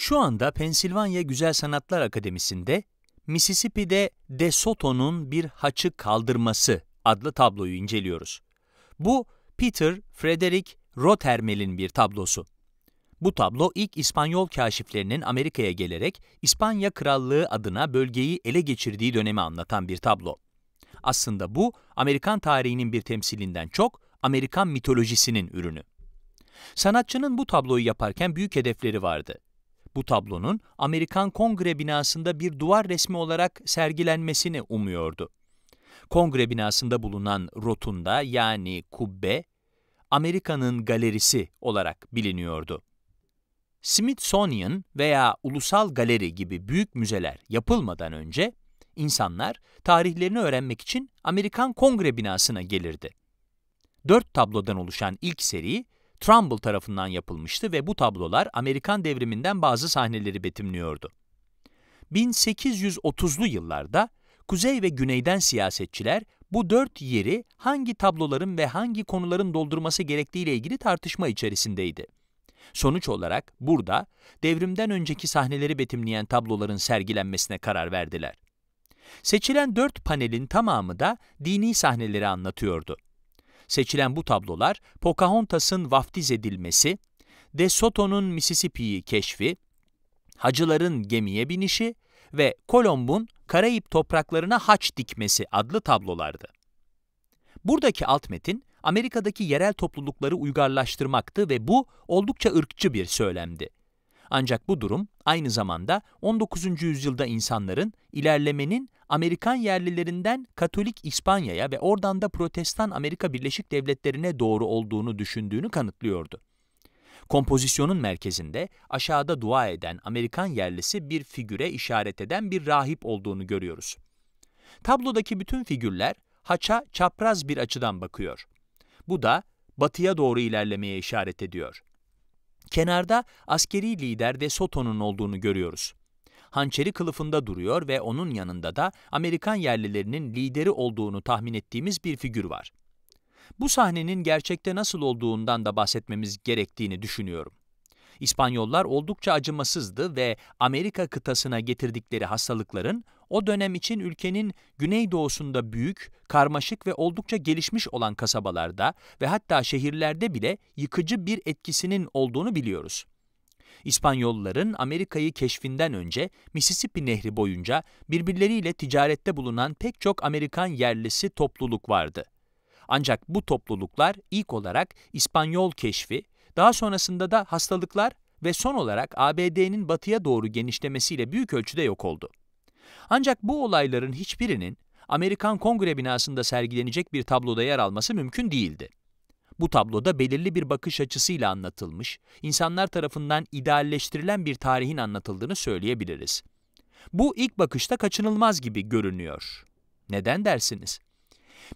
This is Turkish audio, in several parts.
Şu anda Pensilvanya Güzel Sanatlar Akademisi'nde Mississippi'de De Soto'nun bir haçı kaldırması adlı tabloyu inceliyoruz. Bu Peter Frederick Rothermel'in bir tablosu. Bu tablo ilk İspanyol kaşiflerinin Amerika'ya gelerek İspanya Krallığı adına bölgeyi ele geçirdiği dönemi anlatan bir tablo. Aslında bu Amerikan tarihinin bir temsilinden çok Amerikan mitolojisinin ürünü. Sanatçının bu tabloyu yaparken büyük hedefleri vardı bu tablonun Amerikan Kongre binasında bir duvar resmi olarak sergilenmesini umuyordu. Kongre binasında bulunan rotunda yani kubbe, Amerika'nın galerisi olarak biliniyordu. Smithsonian veya Ulusal Galeri gibi büyük müzeler yapılmadan önce insanlar tarihlerini öğrenmek için Amerikan Kongre binasına gelirdi. Dört tablodan oluşan ilk seri Trumbull tarafından yapılmıştı ve bu tablolar Amerikan devriminden bazı sahneleri betimliyordu. 1830'lu yıllarda kuzey ve güneyden siyasetçiler bu dört yeri hangi tabloların ve hangi konuların doldurması gerektiğiyle ilgili tartışma içerisindeydi. Sonuç olarak burada devrimden önceki sahneleri betimleyen tabloların sergilenmesine karar verdiler. Seçilen dört panelin tamamı da dini sahneleri anlatıyordu. Seçilen bu tablolar Pocahontas'ın vaftiz edilmesi, De Soto'nun Mississippi'yi keşfi, Hacıların gemiye binişi ve Kolomb'un Karayip topraklarına haç dikmesi adlı tablolardı. Buradaki alt metin, Amerika'daki yerel toplulukları uygarlaştırmaktı ve bu oldukça ırkçı bir söylemdi. Ancak bu durum aynı zamanda 19. yüzyılda insanların ilerlemenin Amerikan yerlilerinden Katolik İspanya'ya ve oradan da Protestan Amerika Birleşik Devletleri'ne doğru olduğunu düşündüğünü kanıtlıyordu. Kompozisyonun merkezinde aşağıda dua eden Amerikan yerlisi bir figüre işaret eden bir rahip olduğunu görüyoruz. Tablodaki bütün figürler haça çapraz bir açıdan bakıyor. Bu da batıya doğru ilerlemeye işaret ediyor. Kenarda askeri lider de Soto'nun olduğunu görüyoruz. Hançeri kılıfında duruyor ve onun yanında da Amerikan yerlilerinin lideri olduğunu tahmin ettiğimiz bir figür var. Bu sahnenin gerçekte nasıl olduğundan da bahsetmemiz gerektiğini düşünüyorum. İspanyollar oldukça acımasızdı ve Amerika kıtasına getirdikleri hastalıkların o dönem için ülkenin güneydoğusunda büyük, karmaşık ve oldukça gelişmiş olan kasabalarda ve hatta şehirlerde bile yıkıcı bir etkisinin olduğunu biliyoruz. İspanyolların Amerika'yı keşfinden önce Mississippi Nehri boyunca birbirleriyle ticarette bulunan pek çok Amerikan yerlisi topluluk vardı. Ancak bu topluluklar ilk olarak İspanyol keşfi daha sonrasında da hastalıklar ve son olarak ABD'nin batıya doğru genişlemesiyle büyük ölçüde yok oldu. Ancak bu olayların hiçbirinin Amerikan Kongre binasında sergilenecek bir tabloda yer alması mümkün değildi. Bu tabloda belirli bir bakış açısıyla anlatılmış, insanlar tarafından idealleştirilen bir tarihin anlatıldığını söyleyebiliriz. Bu ilk bakışta kaçınılmaz gibi görünüyor. Neden dersiniz?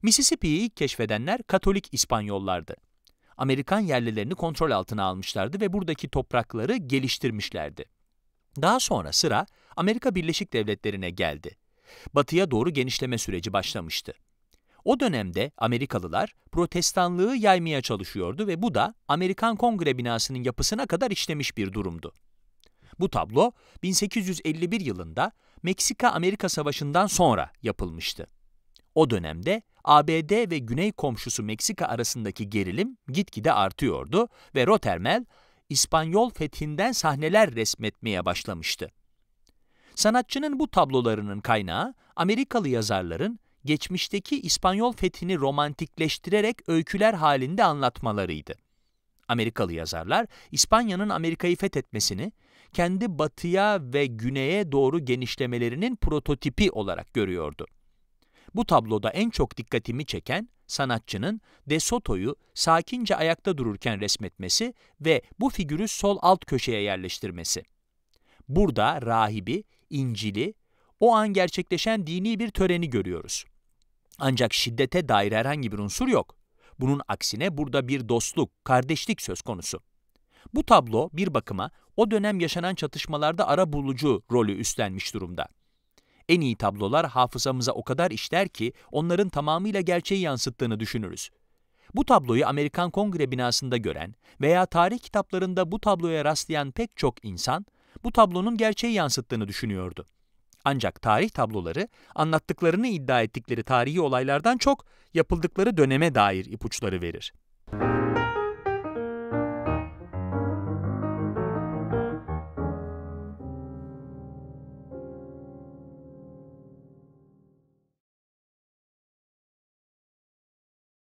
Mississippi'yi ilk keşfedenler Katolik İspanyollardı. Amerikan yerlilerini kontrol altına almışlardı ve buradaki toprakları geliştirmişlerdi. Daha sonra sıra Amerika Birleşik Devletleri'ne geldi. Batıya doğru genişleme süreci başlamıştı. O dönemde Amerikalılar protestanlığı yaymaya çalışıyordu ve bu da Amerikan Kongre binasının yapısına kadar işlemiş bir durumdu. Bu tablo 1851 yılında Meksika-Amerika Savaşı'ndan sonra yapılmıştı. O dönemde ABD ve güney komşusu Meksika arasındaki gerilim gitgide artıyordu ve Rotermel, İspanyol fethinden sahneler resmetmeye başlamıştı. Sanatçının bu tablolarının kaynağı, Amerikalı yazarların geçmişteki İspanyol fethini romantikleştirerek öyküler halinde anlatmalarıydı. Amerikalı yazarlar, İspanya'nın Amerika'yı fethetmesini, kendi batıya ve güneye doğru genişlemelerinin prototipi olarak görüyordu. Bu tabloda en çok dikkatimi çeken sanatçının De Soto'yu sakince ayakta dururken resmetmesi ve bu figürü sol alt köşeye yerleştirmesi. Burada rahibi, İncil'i, o an gerçekleşen dini bir töreni görüyoruz. Ancak şiddete dair herhangi bir unsur yok. Bunun aksine burada bir dostluk, kardeşlik söz konusu. Bu tablo bir bakıma o dönem yaşanan çatışmalarda ara bulucu rolü üstlenmiş durumda. En iyi tablolar hafızamıza o kadar işler ki onların tamamıyla gerçeği yansıttığını düşünürüz. Bu tabloyu Amerikan Kongre binasında gören veya tarih kitaplarında bu tabloya rastlayan pek çok insan bu tablonun gerçeği yansıttığını düşünüyordu. Ancak tarih tabloları anlattıklarını iddia ettikleri tarihi olaylardan çok yapıldıkları döneme dair ipuçları verir.